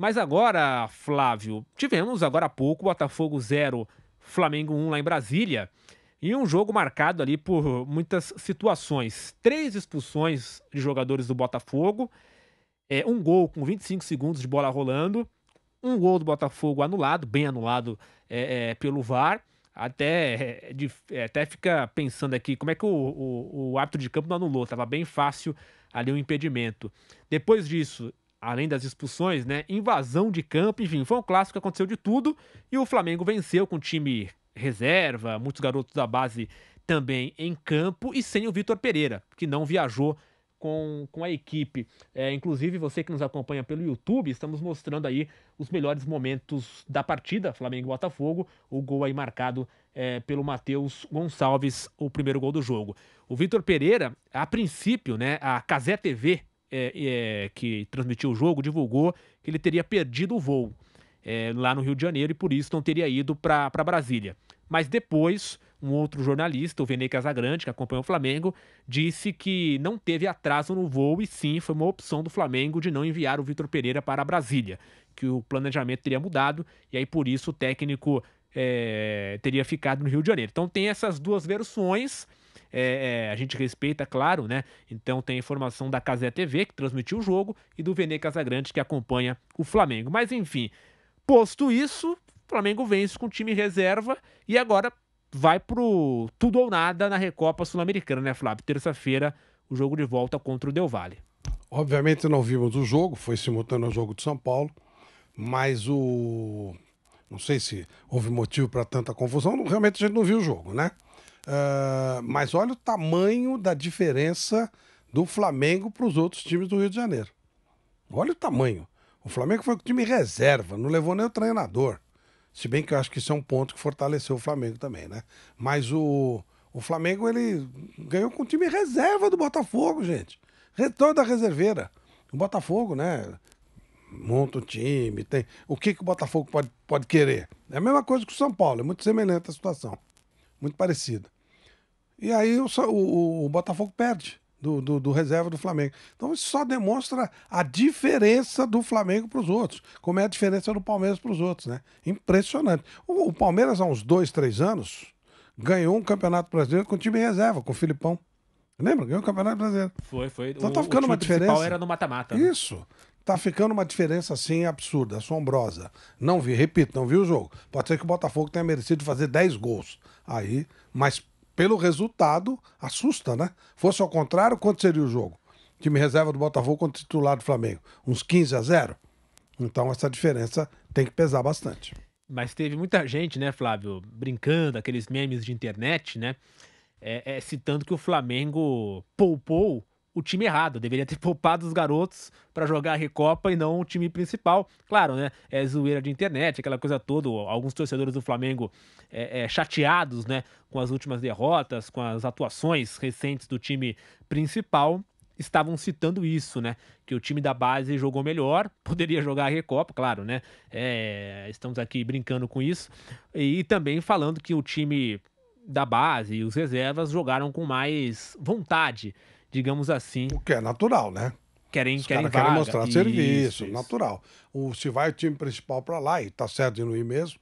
Mas agora, Flávio, tivemos agora há pouco Botafogo 0, Flamengo 1 lá em Brasília. E um jogo marcado ali por muitas situações. Três expulsões de jogadores do Botafogo. É, um gol com 25 segundos de bola rolando. Um gol do Botafogo anulado, bem anulado é, é, pelo VAR. Até, é, é de, é, até fica pensando aqui como é que o, o, o árbitro de campo não anulou. Estava bem fácil ali o um impedimento. Depois disso, além das expulsões, né? Invasão de campo, enfim, foi um clássico aconteceu de tudo e o Flamengo venceu com o time reserva, muitos garotos da base também em campo e sem o Vitor Pereira, que não viajou com, com a equipe. É, inclusive, você que nos acompanha pelo YouTube, estamos mostrando aí os melhores momentos da partida, Flamengo-Botafogo, o gol aí marcado é, pelo Matheus Gonçalves, o primeiro gol do jogo. O Vitor Pereira, a princípio, né, a Casé TV é, é, que transmitiu o jogo divulgou que ele teria perdido o voo é, lá no Rio de Janeiro e por isso não teria ido para Brasília. Mas depois, um outro jornalista, o Vene Casagrande, que acompanha o Flamengo, disse que não teve atraso no voo e sim foi uma opção do Flamengo de não enviar o Vitor Pereira para Brasília, que o planejamento teria mudado e aí por isso o técnico é, teria ficado no Rio de Janeiro. Então tem essas duas versões é, é, a gente respeita, claro, né? Então tem a informação da Casé TV, que transmitiu o jogo, e do Vene Casagrande, que acompanha o Flamengo. Mas enfim, posto isso, o Flamengo vence com o time reserva e agora vai pro tudo ou nada na Recopa Sul-Americana, né, Flávio? Terça-feira, o jogo de volta contra o Del Valle. Obviamente não vimos o jogo, foi simultâneo ao jogo de São Paulo, mas o. Não sei se houve motivo para tanta confusão, realmente a gente não viu o jogo, né? Ah, mas olha o tamanho da diferença do Flamengo para os outros times do Rio de Janeiro. Olha o tamanho. O Flamengo foi com o time reserva, não levou nem o treinador. Se bem que eu acho que isso é um ponto que fortaleceu o Flamengo também, né? Mas o, o Flamengo, ele ganhou com o time reserva do Botafogo, gente. Retorno da reserveira. O Botafogo, né? Monta o time, tem. O que, que o Botafogo pode, pode querer? É a mesma coisa que o São Paulo, é muito semelhante a situação. Muito parecida. E aí o, o, o Botafogo perde do, do, do, reserva do Flamengo. Então isso só demonstra a diferença do Flamengo para os outros, como é a diferença do Palmeiras para os outros, né? Impressionante. O, o, Palmeiras, há uns dois, três anos, ganhou um campeonato brasileiro com time em reserva, com o Filipão. Lembra? Ganhou o campeonato brasileiro. Foi, foi. Então tá o, tá ficando o uma diferença. era no mata-mata. Né? Isso. Tá ficando uma diferença assim absurda, assombrosa. Não vi, repito, não vi o jogo. Pode ser que o Botafogo tenha merecido fazer 10 gols. Aí, mas pelo resultado, assusta, né? Fosse ao contrário, quanto seria o jogo? time reserva do Botafogo contra o titular do Flamengo? Uns 15 a 0? Então essa diferença tem que pesar bastante. Mas teve muita gente, né, Flávio, brincando, aqueles memes de internet, né? É, é, citando que o Flamengo poupou o time errado, deveria ter poupado os garotos para jogar a Recopa e não o time principal. Claro, né? É zoeira de internet, aquela coisa toda. Alguns torcedores do Flamengo é, é, chateados, né? Com as últimas derrotas, com as atuações recentes do time principal, estavam citando isso, né? Que o time da base jogou melhor, poderia jogar a Recopa, claro, né? É, estamos aqui brincando com isso. E também falando que o time da base e os reservas jogaram com mais vontade digamos assim. O que é natural, né? Querem, Os querem, querem mostrar isso, serviço, isso. natural. O, se vai o time principal para lá, e tá certo de não ir mesmo,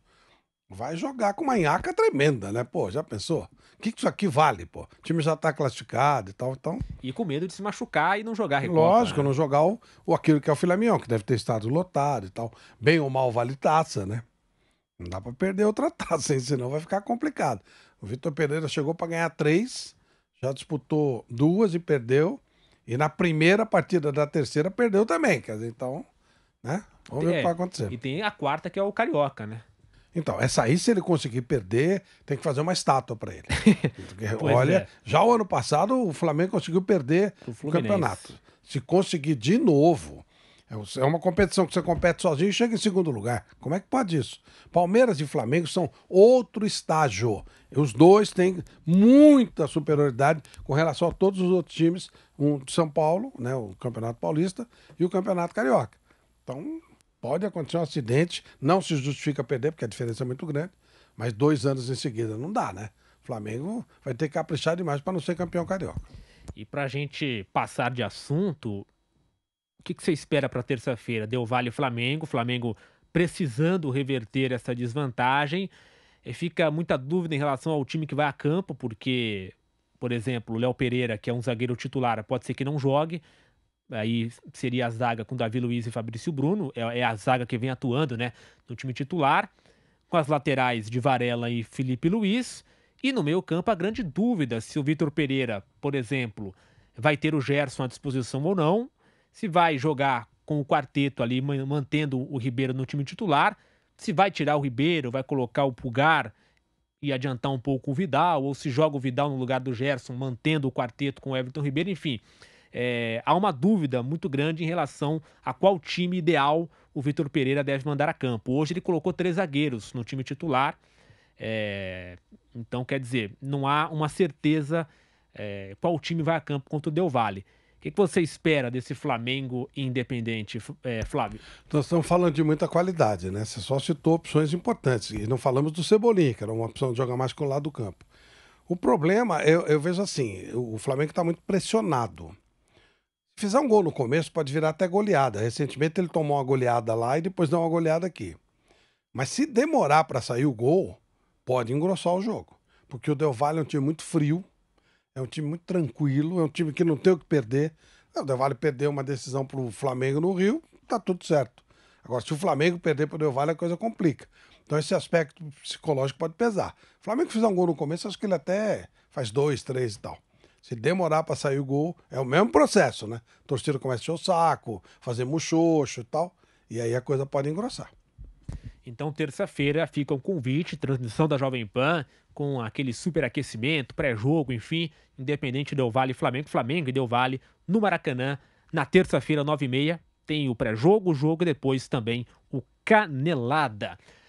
vai jogar com uma nhaca tremenda, né? Pô, já pensou? O que, que isso aqui vale, pô? O time já tá classificado e tal, então... E com medo de se machucar e não jogar Recopa, Lógico, né? não jogar o, o, aquilo que é o filé mignon, que deve ter estado lotado e tal. Bem ou mal vale taça, né? Não dá para perder outra taça, hein? senão vai ficar complicado. O Vitor Pereira chegou para ganhar três já disputou duas e perdeu. E na primeira partida da terceira perdeu também. Quer dizer, então, né? Vamos ver o que é, vai acontecer. E tem a quarta que é o Carioca, né? Então, essa aí, se ele conseguir perder, tem que fazer uma estátua para ele. olha, é. já o ano passado o Flamengo conseguiu perder o campeonato. Se conseguir de novo é, é uma competição que você compete sozinho e chega em segundo lugar. Como é que pode isso? Palmeiras e Flamengo são outro estágio. Os dois têm muita superioridade com relação a todos os outros times, um de São Paulo, né, o Campeonato Paulista e o Campeonato Carioca. Então, pode acontecer um acidente, não se justifica perder, porque a diferença é muito grande, mas dois anos em seguida não dá, né? O Flamengo vai ter que caprichar demais para não ser campeão carioca. E para a gente passar de assunto, o que, que você espera para terça-feira? Deu Vale Flamengo, Flamengo precisando reverter essa desvantagem. E fica muita dúvida em relação ao time que vai a campo, porque, por exemplo, o Léo Pereira, que é um zagueiro titular, pode ser que não jogue. Aí seria a zaga com Davi Luiz e Fabrício Bruno, é, é a zaga que vem atuando né, no time titular, com as laterais de Varela e Felipe Luiz. E no meio campo, a grande dúvida se o Vitor Pereira, por exemplo, vai ter o Gerson à disposição ou não se vai jogar com o quarteto ali, mantendo o Ribeiro no time titular, se vai tirar o Ribeiro, vai colocar o Pulgar e adiantar um pouco o Vidal, ou se joga o Vidal no lugar do Gerson, mantendo o quarteto com o Everton Ribeiro, enfim. É, há uma dúvida muito grande em relação a qual time ideal o Vitor Pereira deve mandar a campo. Hoje ele colocou três zagueiros no time titular, é, então quer dizer, não há uma certeza é, qual time vai a campo contra o Del Valle. O que, que, você espera desse Flamengo independente, é, Flávio? Nós estamos falando de muita qualidade, né? Você só citou opções importantes. E não falamos do Cebolinha, que era uma opção de jogar mais com o lado do campo. O problema, eu, eu vejo assim, o Flamengo está muito pressionado. Se fizer um gol no começo, pode virar até goleada. Recentemente ele tomou uma goleada lá e depois deu uma goleada aqui. Mas se demorar para sair o gol, pode engrossar o jogo. Porque o Del Valle é um time muito frio, é um time muito tranquilo, é um time que não tem o que perder. O Del Valle perdeu uma decisão para o Flamengo no Rio, tá tudo certo. Agora, se o Flamengo perder para o Del Valle, a coisa complica. Então, esse aspecto psicológico pode pesar. O Flamengo fizer um gol no começo, acho que ele até faz dois, três e tal. Se demorar para sair o gol, é o mesmo processo, né? torcida começa a encher o saco, fazer muxoxo e tal, e aí a coisa pode engrossar. Então, terça-feira fica um convite, transmissão da Jovem Pan, com aquele superaquecimento, pré-jogo, enfim, independente Del Vale Flamengo, Flamengo e Del Vale no Maracanã, na terça-feira, nove e meia, tem o pré-jogo, o jogo e depois também o Canelada.